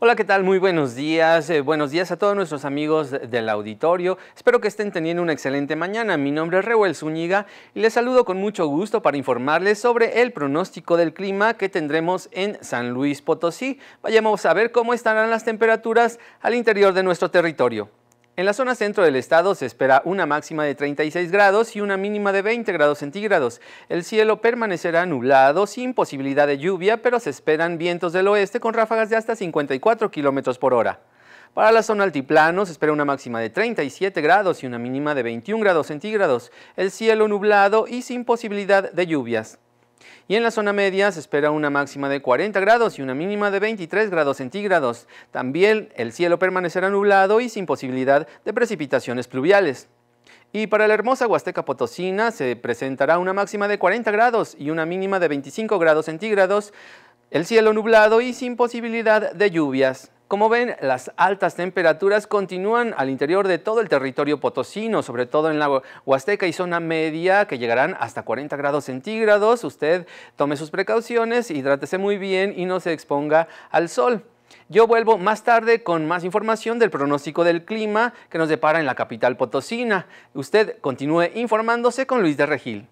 Hola, ¿qué tal? Muy buenos días. Eh, buenos días a todos nuestros amigos del auditorio. Espero que estén teniendo una excelente mañana. Mi nombre es Reuel Zúñiga y les saludo con mucho gusto para informarles sobre el pronóstico del clima que tendremos en San Luis Potosí. Vayamos a ver cómo estarán las temperaturas al interior de nuestro territorio. En la zona centro del estado se espera una máxima de 36 grados y una mínima de 20 grados centígrados. El cielo permanecerá nublado sin posibilidad de lluvia, pero se esperan vientos del oeste con ráfagas de hasta 54 kilómetros por hora. Para la zona altiplano se espera una máxima de 37 grados y una mínima de 21 grados centígrados. El cielo nublado y sin posibilidad de lluvias y en la zona media se espera una máxima de 40 grados y una mínima de 23 grados centígrados. También el cielo permanecerá nublado y sin posibilidad de precipitaciones pluviales. Y para la hermosa Huasteca Potosina se presentará una máxima de 40 grados y una mínima de 25 grados centígrados, el cielo nublado y sin posibilidad de lluvias. Como ven, las altas temperaturas continúan al interior de todo el territorio potosino, sobre todo en la Huasteca y zona media, que llegarán hasta 40 grados centígrados. Usted tome sus precauciones, hidrátese muy bien y no se exponga al sol. Yo vuelvo más tarde con más información del pronóstico del clima que nos depara en la capital potosina. Usted continúe informándose con Luis de Regil.